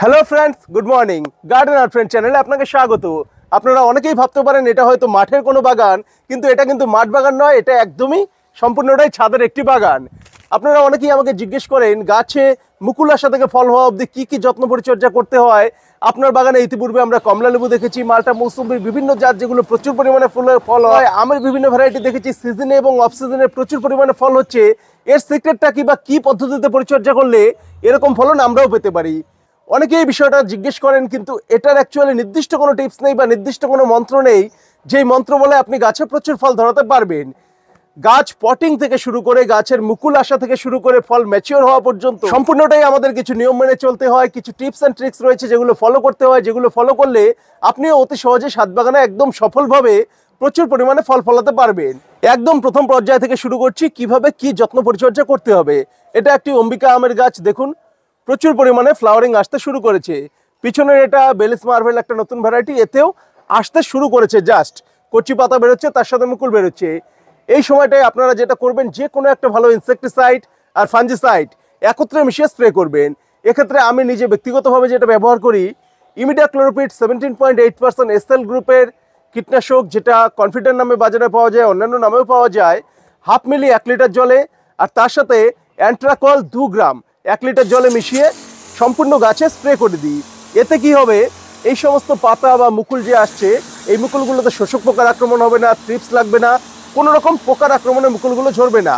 Hello friends good morning garden আর friend চ্যানেলে আপনাকে স্বাগত আপনারা অনেকেই ভাবতে পারেন এটা হয়তো মাঠের কোনো বাগান কিন্তু এটা কিন্তু মাঠ বাগান নয় এটা একদমই সম্পূর্ণটাই ছাদের একটি বাগান আপনারা অনেকেই আমাকে জিজ্ঞেস করেন গাছে মুকুল আসা থেকে ফল হওয়া অবধি কী কী যত্ন পরিচর্যা করতে হয় আপনার বাগানে ইতিপূর্বে আমরা কমলা লেবু দেখেছি মালটা মৌসুমির বিভিন্ন জাত যেগুলো প্রচুর পরিমাণে ফল ফল হয় আমের বিভিন্ন ভ্যারাইটি দেখেছি সিজনে এবং অফ সিজনে প্রচুর পরিমাণে ফল হচ্ছে এর সিক্রেটটা কি বা কী পদ্ধতিতে পরিচর্যা করলে এরকম ফলন আমরাও পেতে পারি অনেকে এই বিষয়টা জিজ্ঞেস করেন কিন্তু এটার অ্যাকচুয়ালি নির্দিষ্ট কোনো টিপস নেই বা নির্দিষ্ট কোনো মন্ত্র নেই যেই মন্ত্র বলে আপনি গাছে প্রচুর ফল ধরাতে পারবেন গাছ পটিং থেকে শুরু করে গাছের মুকুল আসা থেকে শুরু করে ফল ম্যাচিওর হওয়া পর্যন্ত সম্পূর্ণটাই আমাদের কিছু নিয়ম মেনে চলতে হয় কিছু টিপস অ্যান্ড ট্রিক্স রয়েছে যেগুলো ফলো করতে হয় যেগুলো ফলো করলে আপনিও অতি সহজে সাতবাগানে একদম সফলভাবে প্রচুর পরিমাণে ফল ফলাতে পারবেন একদম প্রথম পর্যায় থেকে শুরু করছি কিভাবে কি যত্ন পরিচর্যা করতে হবে এটা একটি অম্বিকা আমের গাছ দেখুন প্রচুর পরিমাণে ফ্লাওয়ারিং আসতে শুরু করেছে পিছনের এটা বেলিস মার্ভেল একটা নতুন ভ্যারাইটি এতেও আসতে শুরু করেছে জাস্ট কচি পাতা বেরোচ্ছে তার সাথে মুকুল বেরোচ্ছে এই সময়টায় আপনারা যেটা করবেন যে কোনো একটা ভালো ইনসেকটিসাইড আর ফাঞ্জিসাইড একত্রে মিশিয়ে স্প্রে করবেন এক্ষেত্রে আমি নিজে ব্যক্তিগতভাবে যেটা ব্যবহার করি imidacloprid seventeen point eight percent SL গ্রুপের কীটনাশক যেটা কনফিডেন্ট নামে বাজারে পাওয়া যায় অন্যান্য নামেও পাওয়া যায় হাফ মিলি এক লিটার জলে আর তার সাথে অ্যান্ট্রাকল দু গ্রাম এক লিটার জলে মিশিয়ে সম্পূর্ণ গাছে স্প্রে করে দিই এতে কি হবে এই সমস্ত পাতা বা মুকুল যে আসছে এই মুকুলগুলোতে শোষক পোকার আক্রমণ হবে না ট্রিপস লাগবে না কোনো রকম পোকার আক্রমণে মুকুলগুলো ঝরবে না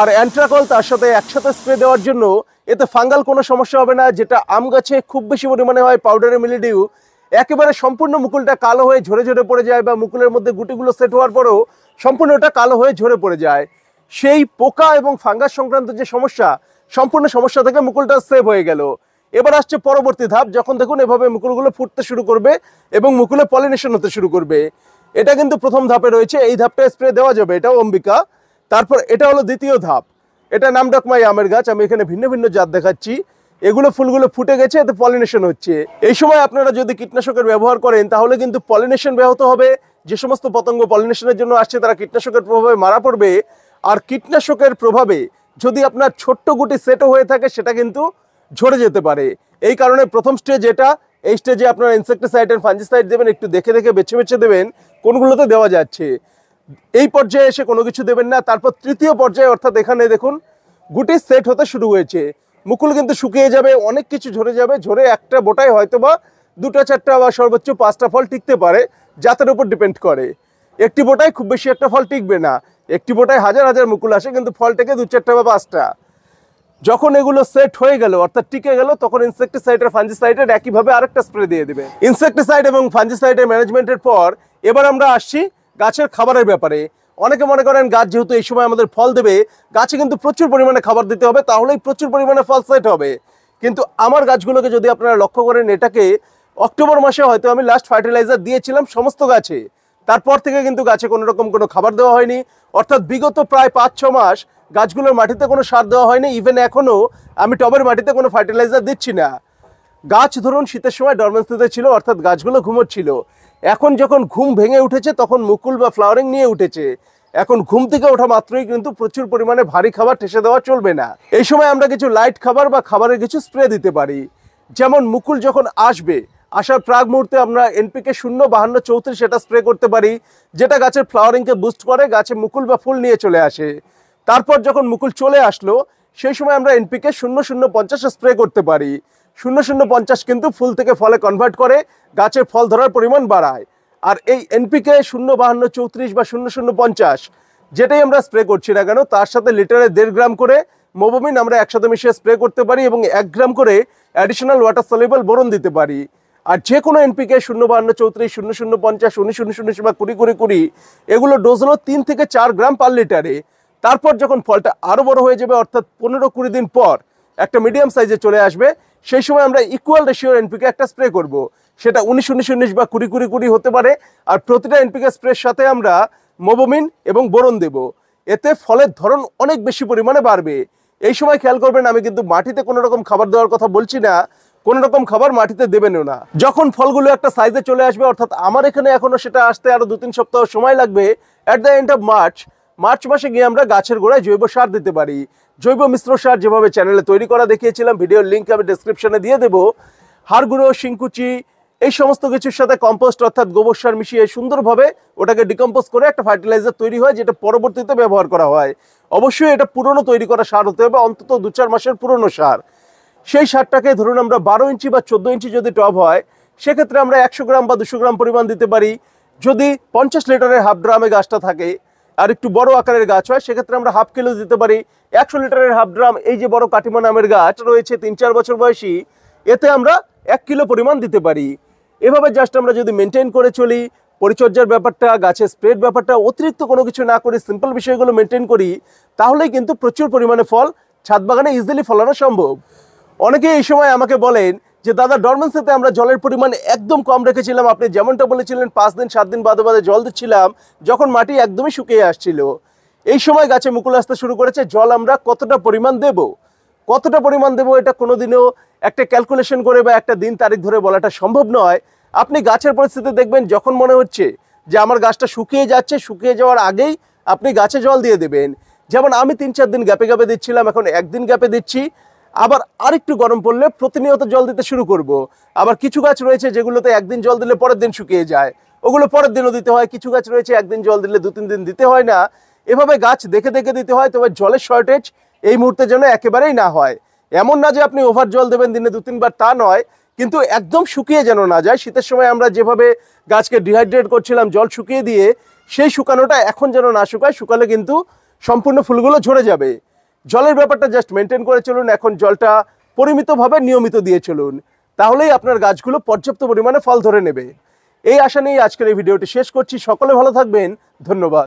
আর অ্যান্ট্রাকল তার সাথে একসাথে স্প্রে দেওয়ার জন্য এতে ফাঙ্গাল কোনো সমস্যা হবে না যেটা আম গাছে খুব বেশি পরিমাণে হয় পাউডারে মিলিডিউ একেবারে সম্পূর্ণ মুকুলটা কালো হয়ে ঝরে ঝরে পড়ে যায় বা মুকুলের মধ্যে গুটিগুলো সেট হওয়ার পরেও সম্পূর্ণটা কালো হয়ে ঝরে পড়ে যায় সেই পোকা এবং ফাঙ্গাস সংক্রান্ত যে সমস্যা সম্পূর্ণ সমস্যা থেকে মুকুলটা সেভ হয়ে গেল এবার আসছে পরবর্তী ধাপ যখন দেখুন এভাবে মুকুলগুলো ফুটতে শুরু করবে এবং মুকুলে পলিনেশন হতে শুরু করবে এটা কিন্তু প্রথম ধাপে রয়েছে এই ধাপটা স্প্রে দেওয়া যাবে এটাও অম্বিকা তারপর এটা হলো দ্বিতীয় ধাপ এটা নামডাকমাই আমের গাছ আমি এখানে ভিন্ন ভিন্ন জাত দেখাচ্ছি এগুলো ফুলগুলো ফুটে গেছে এতে পলিনেশন হচ্ছে এই সময় আপনারা যদি কীটনাশকের ব্যবহার করেন তাহলে কিন্তু পলিনেশন ব্যাহত হবে যে সমস্ত পতঙ্গ পলিনেশনের জন্য আসছে তারা কীটনাশকের প্রভাবে মারা পড়বে আর কীটনাশকের প্রভাবে যদি আপনার ছোট্ট গুটি সেটও হয়ে থাকে সেটা কিন্তু ঝরে যেতে পারে এই কারণে প্রথম স্টেজ এটা এই স্টেজে আপনার ইনসেকটিসাইড অ্যান্ড ফাঞ্জিসাইড দেবেন একটু দেখে দেখে বেছে বেছে দেবেন কোনগুলোতে দেওয়া যাচ্ছে এই পর্যায়ে এসে কোনো কিছু দেবেন না তারপর তৃতীয় পর্যায়ে অর্থাৎ এখানে দেখুন গুটি সেট হতে শুরু হয়েছে মুকুল কিন্তু শুকিয়ে যাবে অনেক কিছু ঝরে যাবে ঝরে একটা বোটাই হয়তো বা দুটো চারটা বা সর্বোচ্চ পাঁচটা ফল টিকতে পারে জাতের উপর ডিপেন্ড করে একটি বোটায় খুব বেশি একটা ফল টিকবে না একটি বোটায় হাজার হাজার মুকুল আসে কিন্তু ফল থেকে দু চারটা বা পাঁচটা যখন এগুলো সেট হয়ে গেল অর্থাৎ টিকে গেল তখন ইনসেকটিসাইড আর ফাঞ্জিসাইডের একইভাবে আরেকটা স্প্রে দিয়ে দেবে ইনসেকটিসাইড এবং ফাঞ্জিসাইডের ম্যানেজমেন্টের পর এবার আমরা আসছি গাছের খাবারের ব্যাপারে অনেকে মনে করেন গাছ যেহেতু এই সময় আমাদের ফল দেবে গাছে কিন্তু প্রচুর পরিমাণে খাবার দিতে হবে তাহলেই প্রচুর পরিমাণে ফল সেট হবে কিন্তু আমার গাছগুলোকে যদি আপনারা লক্ষ্য করেন এটাকে অক্টোবর মাসে হয়তো আমি লাস্ট ফার্টিলাইজার দিয়েছিলাম সমস্ত গাছে তারপর থেকে কিন্তু গাছে কোনো রকম কোনো খাবার দেওয়া হয়নি অর্থাৎ বিগত প্রায় পাঁচ ছ মাস গাছগুলোর মাটিতে কোনো সার দেওয়া হয়নি ইভেন এখনও আমি টবের মাটিতে কোনো ফার্টিলাইজার দিচ্ছি না গাছ ধরুন শীতের সময় ডরমেন্সিতে ছিল অর্থাৎ গাছগুলো ঘুমোচ্ছিল এখন যখন ঘুম ভেঙে উঠেছে তখন মুকুল বা ফ্লাওয়ারিং নিয়ে উঠেছে এখন ঘুম থেকে ওঠা মাত্রই কিন্তু প্রচুর পরিমাণে ভারী খাবার ঠেসে দেওয়া চলবে না এই সময় আমরা কিছু লাইট খাবার বা খাবারের কিছু স্প্রে দিতে পারি যেমন মুকুল যখন আসবে আসার প্রাগ মুহূর্তে আমরা এনপিকে শূন্য বাহান্ন চৌত্রিশ এটা স্প্রে করতে পারি যেটা গাছের ফ্লাওয়ারিংকে বুস্ট করে গাছে মুকুল বা ফুল নিয়ে চলে আসে তারপর যখন মুকুল চলে আসলো সেই সময় আমরা এনপিকে শূন্য শূন্য পঞ্চাশ স্প্রে করতে পারি শূন্য শূন্য পঞ্চাশ কিন্তু ফুল থেকে ফলে কনভার্ট করে গাছের ফল ধরার পরিমাণ বাড়ায় আর এই এনপিকে শূন্য বাহান্ন চৌত্রিশ বা শূন্য শূন্য পঞ্চাশ যেটাই আমরা স্প্রে করছি না কেন তার সাথে লিটারে দেড় গ্রাম করে মোবামিন আমরা একসাথে মিশিয়ে স্প্রে করতে পারি এবং এক গ্রাম করে অ্যাডিশনাল ওয়াটার সলিবল বরণ দিতে পারি আর যে কোনো এনপিকে শূন্য বাহান্ন চৌত্রিশ শূন্য শূন্য পঞ্চাশ উনিশ শূন্য শূন্য বা কুড়ি কুড়ি কুড়ি এগুলো ডোজ হলো তিন থেকে চার গ্রাম পার লিটারে তারপর যখন ফলটা আরও বড় হয়ে যাবে অর্থাৎ পনেরো কুড়ি দিন পর একটা মিডিয়াম সাইজে চলে আসবে সেই সময় আমরা ইকুয়াল রেশিও এনপিকে একটা স্প্রে করব। সেটা উনিশ উনিশ উনিশ বা কুড়ি কুড়ি কুড়ি হতে পারে আর প্রতিটা এনপিকে স্প্রের সাথে আমরা মোবোমিন এবং বোরন দেব এতে ফলের ধরন অনেক বেশি পরিমাণে বাড়বে এই সময় খেয়াল করবেন আমি কিন্তু মাটিতে কোনো রকম খাবার দেওয়ার কথা বলছি না কোনো রকম খাবার মাটিতে দেবেনও না যখন ফলগুলো একটা সাইজে চলে আসবে অর্থাৎ আমার এখানে এখনো সেটা আসতে আরো দু তিন সপ্তাহ সময় লাগবে at the end of March March মাসে গিয়ে আমরা গাছের গোড়ায় জৈব সার দিতে পারি জৈব মিশ্র সার যেভাবে চ্যানেলে তৈরি করা দেখিয়েছিলাম ভিডিওর লিঙ্ক আমি ডিসক্রিপশনে দিয়ে দেবো হাড় গুঁড়ো এই সমস্ত কিছুর সাথে কম্পোস্ট অর্থাৎ গোবর সার মিশিয়ে সুন্দরভাবে ওটাকে ডিকম্পোজ করে একটা ফার্টিলাইজার তৈরি হয় যেটা পরবর্তীতে ব্যবহার করা হয় অবশ্যই এটা পুরনো তৈরি করা সার হতে হবে অন্তত দু চার মাসের পুরনো সার সেই সারটাকে ধরুন আমরা বারো ইঞ্চি বা চোদ্দো ইঞ্চি যদি টব হয় সেক্ষেত্রে আমরা একশো গ্রাম বা দুশো গ্রাম পরিমাণ দিতে পারি যদি পঞ্চাশ লিটারের হাফ ড্রামে গাছটা থাকে আর একটু বড় আকারের গাছ হয় সেক্ষেত্রে আমরা হাফ কিলো দিতে পারি একশো লিটারের হাফ ড্রাম এই যে বড় কাটিমা নামের গাছ রয়েছে তিন চার বছর বয়সী এতে আমরা এক কিলো পরিমাণ দিতে পারি এভাবে জাস্ট আমরা যদি মেনটেন করে চলি পরিচর্যার ব্যাপারটা গাছের স্প্রেড ব্যাপারটা অতিরিক্ত কোনো কিছু না করে সিম্পল বিষয়গুলো মেনটেন করি তাহলেই কিন্তু প্রচুর পরিমাণে ফল ছাদ বাগানে ইজিলি ফলানো সম্ভব অনেকে এই সময় আমাকে বলেন যে দাদা ডরমেন্সিতে আমরা জলের পরিমাণ একদম কম রেখেছিলাম আপনি যেমনটা বলেছিলেন পাঁচ দিন সাত দিন বাদে বাদে জল দিচ্ছিলাম যখন মাটি একদমই শুকিয়ে আসছিল এই সময় গাছে মুকুল আসতে শুরু করেছে জল আমরা কতটা পরিমাণ দেব কতটা পরিমাণ দেব এটা কোনোদিনও একটা ক্যালকুলেশন করে বা একটা দিন তারিখ ধরে বলাটা সম্ভব নয় আপনি গাছের পরিস্থিতি দেখবেন যখন মনে হচ্ছে যে আমার গাছটা শুকিয়ে যাচ্ছে শুকিয়ে যাওয়ার আগেই আপনি গাছে জল দিয়ে দেবেন যেমন আমি তিন চার দিন গ্যাপে গ্যাপে দিচ্ছিলাম এখন একদিন গ্যাপে দিচ্ছি আবার আরেকটু গরম পড়লে প্রতিনিয়ত জল দিতে শুরু করব। আবার কিছু গাছ রয়েছে যেগুলোতে একদিন জল দিলে পরের দিন শুকিয়ে যায় ওগুলো পরের দিনও দিতে হয় কিছু গাছ রয়েছে একদিন জল দিলে দু তিন দিন দিতে হয় না এভাবে গাছ দেখে দেখে দিতে হয় তবে জলের শর্টেজ এই মুহূর্তে যেন একেবারেই না হয় এমন না যে আপনি ওভার জল দেবেন দিনে দু তিনবার তা নয় কিন্তু একদম শুকিয়ে যেন না যায় শীতের সময় আমরা যেভাবে গাছকে ডিহাইড্রেট করছিলাম জল শুকিয়ে দিয়ে সেই শুকানোটা এখন যেন না শুকায় শুকালে কিন্তু সম্পূর্ণ ফুলগুলো ঝরে যাবে জলের ব্যাপারটা জাস্ট মেনটেন করে চলুন এখন জলটা পরিমিতভাবে নিয়মিত দিয়ে চলুন তাহলেই আপনার গাছগুলো পর্যাপ্ত পরিমাণে ফল ধরে নেবে এই আশা নিয়েই আজকের এই ভিডিওটি শেষ করছি সকলে ভালো থাকবেন ধন্যবাদ